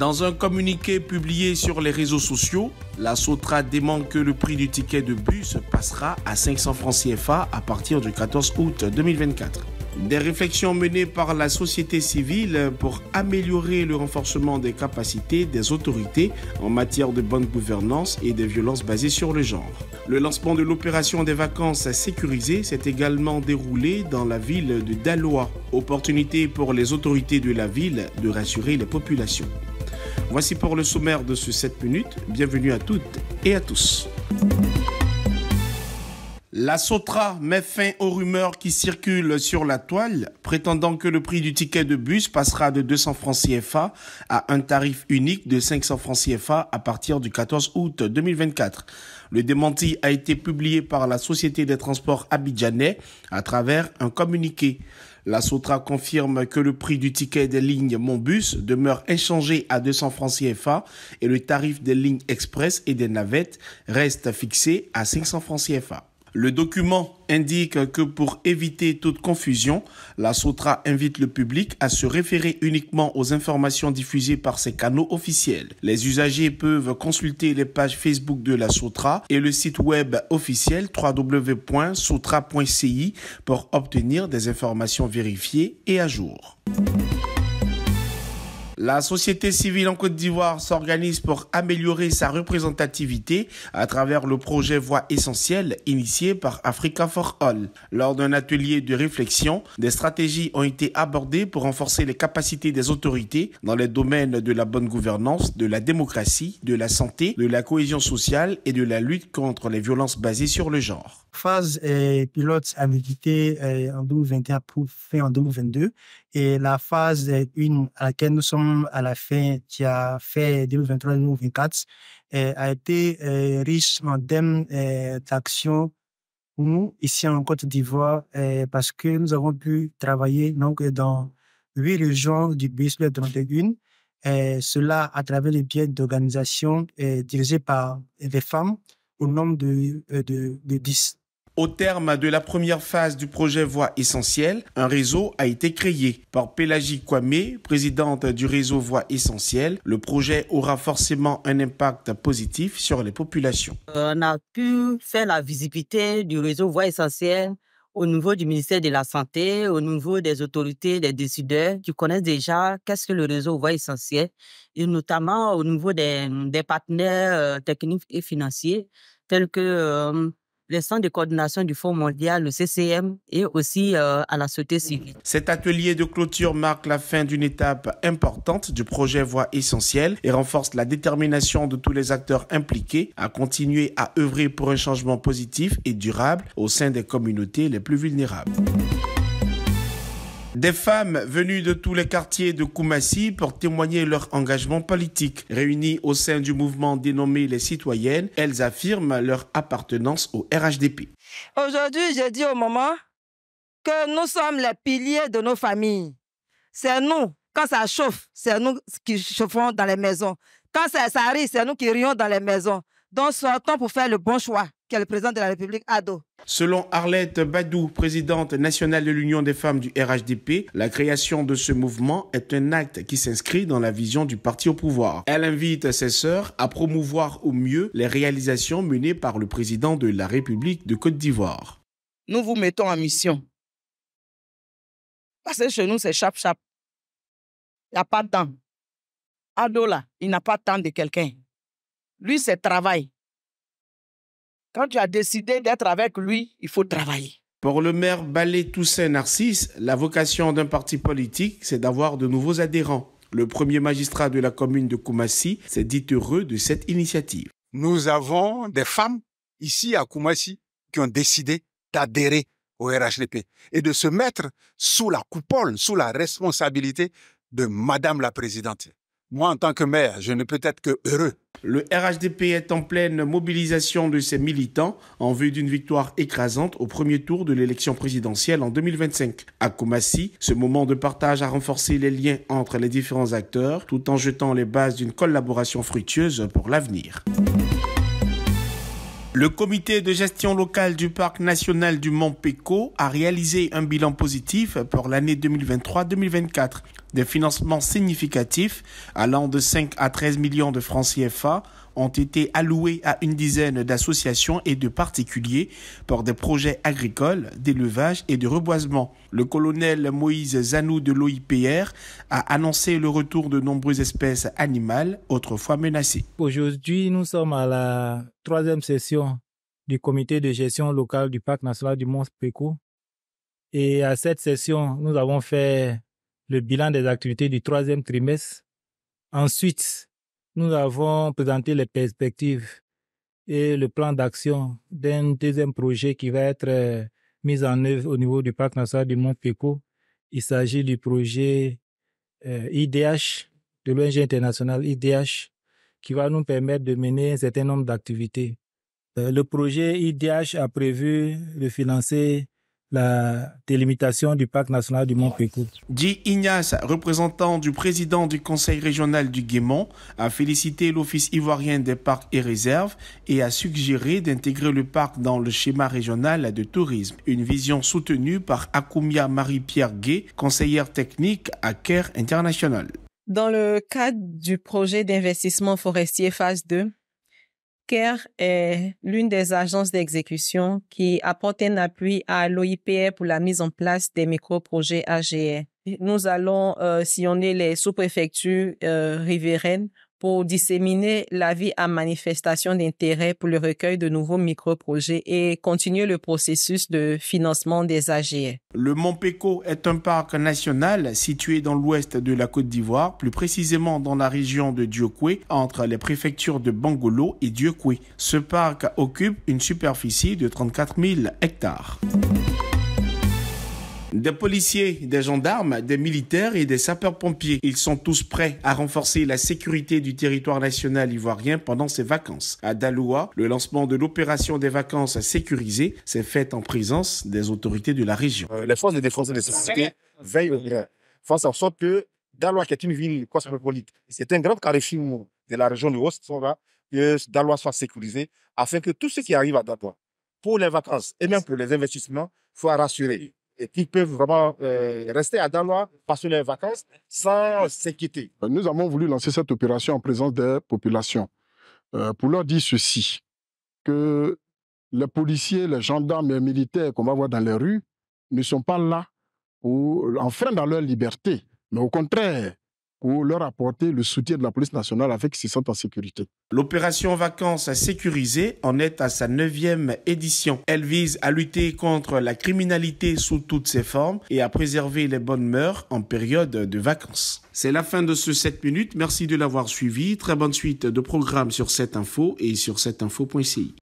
Dans un communiqué publié sur les réseaux sociaux, la SOTRA dément que le prix du ticket de bus passera à 500 francs CFA à partir du 14 août 2024. Des réflexions menées par la société civile pour améliorer le renforcement des capacités des autorités en matière de bonne gouvernance et des violences basées sur le genre. Le lancement de l'opération des vacances sécurisées s'est également déroulé dans la ville de Daloa, opportunité pour les autorités de la ville de rassurer les populations. Voici pour le sommaire de ce 7 minutes. Bienvenue à toutes et à tous. La SOTRA met fin aux rumeurs qui circulent sur la toile, prétendant que le prix du ticket de bus passera de 200 francs CFA à un tarif unique de 500 francs CFA à partir du 14 août 2024. Le démenti a été publié par la Société des transports abidjanais à travers un communiqué. La Sotra confirme que le prix du ticket des lignes Monbus demeure inchangé à 200 francs CFA et le tarif des lignes express et des navettes reste fixé à 500 francs CFA. Le document indique que pour éviter toute confusion, la SOTRA invite le public à se référer uniquement aux informations diffusées par ses canaux officiels. Les usagers peuvent consulter les pages Facebook de la SOTRA et le site web officiel www.sotra.ci pour obtenir des informations vérifiées et à jour. La société civile en Côte d'Ivoire s'organise pour améliorer sa représentativité à travers le projet Voix essentielle initié par Africa for All. Lors d'un atelier de réflexion, des stratégies ont été abordées pour renforcer les capacités des autorités dans les domaines de la bonne gouvernance, de la démocratie, de la santé, de la cohésion sociale et de la lutte contre les violences basées sur le genre. Phase euh, pilote méditer euh, en 2021 pour fait en 2022 et la phase 1 à laquelle nous sommes à la fin, qui a fait 2023-2024, euh, a été euh, riche en thèmes euh, d'action pour nous, ici en Côte d'Ivoire, parce que nous avons pu travailler donc, dans huit régions du bis 31, et cela à travers les biais d'organisations dirigées par des femmes au nombre de, de, de 10. Au terme de la première phase du projet Voie Essentielle, un réseau a été créé. Par Pélagie Kwame, présidente du réseau Voie Essentielle, le projet aura forcément un impact positif sur les populations. Euh, on a pu faire la visibilité du réseau Voie Essentielle au niveau du ministère de la Santé, au niveau des autorités, des décideurs qui connaissent déjà qu'est-ce que le réseau voie essentielle, et notamment au niveau des, partenaires euh, techniques et financiers tels que euh, le centre de coordination du Fonds mondial, le CCM, et aussi euh, à la société civile. Cet atelier de clôture marque la fin d'une étape importante du projet Voix essentielle et renforce la détermination de tous les acteurs impliqués à continuer à œuvrer pour un changement positif et durable au sein des communautés les plus vulnérables. Des femmes venues de tous les quartiers de Koumassi pour témoigner leur engagement politique. Réunies au sein du mouvement dénommé les citoyennes, elles affirment leur appartenance au RHDP. Aujourd'hui, j'ai dit au moment que nous sommes les piliers de nos familles. C'est nous, quand ça chauffe, c'est nous qui chauffons dans les maisons. Quand ça, ça rit, c'est nous qui rions dans les maisons. Donc temps pour faire le bon choix est le président de la République Ado. Selon Arlette Badou, présidente nationale de l'Union des femmes du RHDP, la création de ce mouvement est un acte qui s'inscrit dans la vision du parti au pouvoir. Elle invite ses sœurs à promouvoir au mieux les réalisations menées par le président de la République de Côte d'Ivoire. Nous vous mettons en mission. Parce que chez nous, c'est chap-chap. Il n'y a pas de temps. Ado, là, il n'a pas de temps de quelqu'un. Lui, c'est travail. Quand tu as décidé d'être avec lui, il faut travailler. Pour le maire Ballet Toussaint Narcisse, la vocation d'un parti politique, c'est d'avoir de nouveaux adhérents. Le premier magistrat de la commune de Koumassi s'est dit heureux de cette initiative. Nous avons des femmes ici à Koumassi qui ont décidé d'adhérer au RHDP et de se mettre sous la coupole, sous la responsabilité de Madame la Présidente. Moi, en tant que maire, je ne peux être que heureux. Le RHDP est en pleine mobilisation de ses militants en vue d'une victoire écrasante au premier tour de l'élection présidentielle en 2025. À Koumassi, ce moment de partage a renforcé les liens entre les différents acteurs tout en jetant les bases d'une collaboration fructueuse pour l'avenir. Le comité de gestion locale du parc national du Mont Péco a réalisé un bilan positif pour l'année 2023-2024. Des financements significatifs, allant de 5 à 13 millions de francs CFA, ont été alloués à une dizaine d'associations et de particuliers pour des projets agricoles, d'élevage et de reboisement. Le colonel Moïse Zanou de l'OIPR a annoncé le retour de nombreuses espèces animales autrefois menacées. Aujourd'hui, nous sommes à la troisième session du comité de gestion locale du parc national du Mont Et à cette session, nous avons fait le bilan des activités du troisième trimestre. Ensuite, nous avons présenté les perspectives et le plan d'action d'un deuxième projet qui va être euh, mis en œuvre au niveau du parc national du Mont Péco. Il s'agit du projet IDH, euh, de l'ONG internationale IDH, qui va nous permettre de mener un certain nombre d'activités. Euh, le projet IDH a prévu de financer la délimitation du parc national du Mont Pécou. Guy Ignace, représentant du président du conseil régional du Guémont, a félicité l'Office ivoirien des parcs et réserves et a suggéré d'intégrer le parc dans le schéma régional de tourisme. Une vision soutenue par Akoumia Marie-Pierre Gay, conseillère technique à CARE International. Dans le cadre du projet d'investissement forestier phase 2, Care est l'une des agences d'exécution qui apporte un appui à l'OIPR pour la mise en place des micro-projets AGR. E. Nous allons euh, sillonner les sous-préfectures euh, riveraines pour disséminer l'avis à manifestation d'intérêt pour le recueil de nouveaux micro-projets et continuer le processus de financement des AG. Le Mont Péco est un parc national situé dans l'ouest de la Côte d'Ivoire, plus précisément dans la région de Diokwe, entre les préfectures de Bangolo et Diokwe. Ce parc occupe une superficie de 34 000 hectares. Des policiers, des gendarmes, des militaires et des sapeurs-pompiers, ils sont tous prêts à renforcer la sécurité du territoire national ivoirien pendant ces vacances. À Daloa, le lancement de l'opération des vacances à sécuriser s'est fait en présence des autorités de la région. Euh, les forces de défense et de sécurité veillent au grain, en sorte que Daloa, qui est une ville cosmopolite, c'est un grand carrefour de la région de haut que Daloa soit sécurisé afin que tout ceux qui arrivent à Daloa, pour les vacances et même pour les investissements, soit rassurés et qui peuvent vraiment euh, rester à Danois, passer leurs vacances sans s'inquiéter. Nous avons voulu lancer cette opération en présence des populations euh, pour leur dire ceci, que les policiers, les gendarmes et les militaires qu'on va voir dans les rues ne sont pas là pour enfreindre leur liberté, mais au contraire, pour leur apporter le soutien de la police nationale avec qu'ils en sécurité. L'opération Vacances sécurisées en est à sa neuvième édition. Elle vise à lutter contre la criminalité sous toutes ses formes et à préserver les bonnes mœurs en période de vacances. C'est la fin de ce 7 minutes. Merci de l'avoir suivi. Très bonne suite de programme sur cette info et sur cetteinfo.ci.